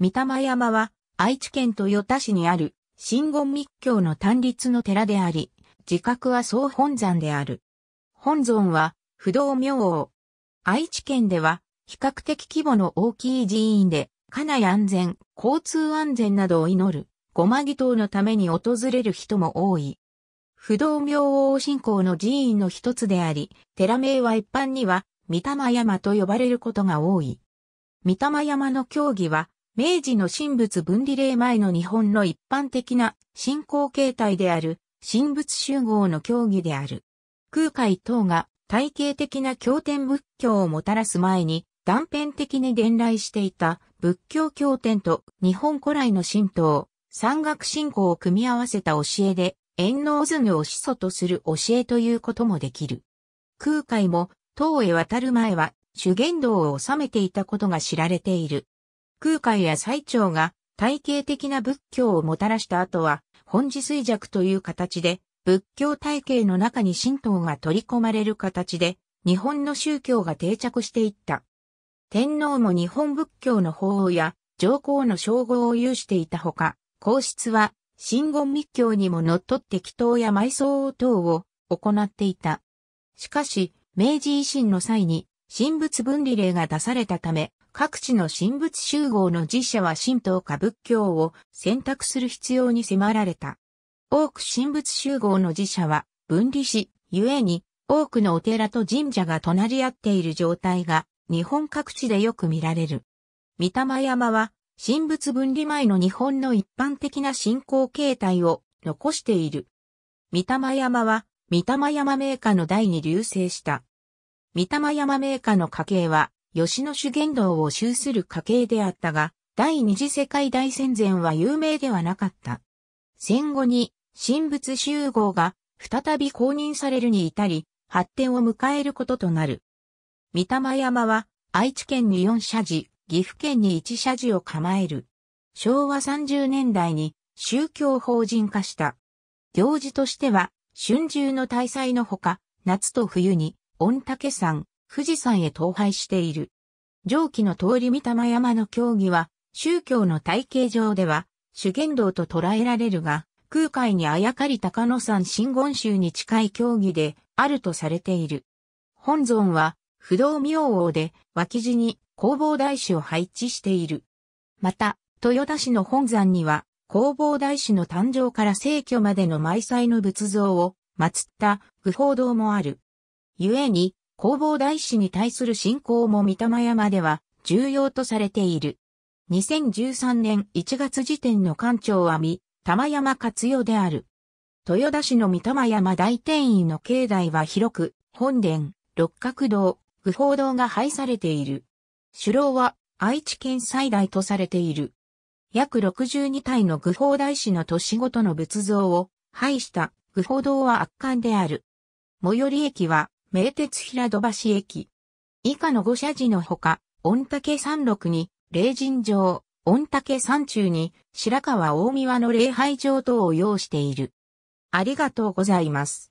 三玉山は愛知県豊田市にある新言密教の単立の寺であり、自覚は総本山である。本尊は不動明王。愛知県では比較的規模の大きい寺院で、家内安全、交通安全などを祈る、ごま祈祷のために訪れる人も多い。不動明王信仰の寺院の一つであり、寺名は一般には、三玉山と呼ばれることが多い。三玉山の教義は、明治の神仏分離令前の日本の一般的な信仰形態である神仏集合の教義である。空海等が体系的な経典仏教をもたらす前に断片的に伝来していた仏教経典と日本古来の神道、山岳信仰を組み合わせた教えで、円の図具を始祖とする教えということもできる。空海も、唐へ渡る前は、主言道を治めていたことが知られている。空海や最長が体系的な仏教をもたらした後は、本次衰弱という形で、仏教体系の中に神道が取り込まれる形で、日本の宗教が定着していった。天皇も日本仏教の法王や上皇の称号を有していたほか、皇室は神言密教にも則って祈祷や埋葬等を行っていた。しかし、明治維新の際に、神仏分離令が出されたため、各地の神仏集合の寺社は神道か仏教を選択する必要に迫られた。多く神仏集合の寺社は分離し、ゆえに多くのお寺と神社が隣り合っている状態が日本各地でよく見られる。三霊山は神仏分離前の日本の一般的な信仰形態を残している。三霊山は三霊山名家の代に流星した。三霊山名家の家系は吉野主言道を修する家系であったが、第二次世界大戦前は有名ではなかった。戦後に、神仏集合が再び公認されるに至り、発展を迎えることとなる。三玉山は、愛知県に4社寺、岐阜県に1社寺を構える。昭和30年代に宗教法人化した。行事としては、春秋の大祭のほか、夏と冬に、御嶽山、富士山へ倒廃している。上記の通り御霊山の教義は、宗教の体系上では、主言道と捉えられるが、空海にあやかり高野山真言宗に近い教義であるとされている。本尊は、不動明王で、脇地に弘法大師を配置している。また、豊田市の本山には、弘法大師の誕生から聖居までの埋祭の仏像を祀った愚法堂もある。故に、工房大師に対する信仰も御霊山では重要とされている。2013年1月時点の館長は御霊山活用である。豊田市の御霊山大天院の境内は広く、本殿、六角堂、愚法堂が配されている。首楼は愛知県最大とされている。約62体の愚法大師の年ごとの仏像を配した愚法堂は圧巻である。最寄り駅は名鉄平戸橋駅。以下の五社寺のほか、御嶽山麓に、霊神城、御嶽山中に、白川大宮の礼拝場等を要している。ありがとうございます。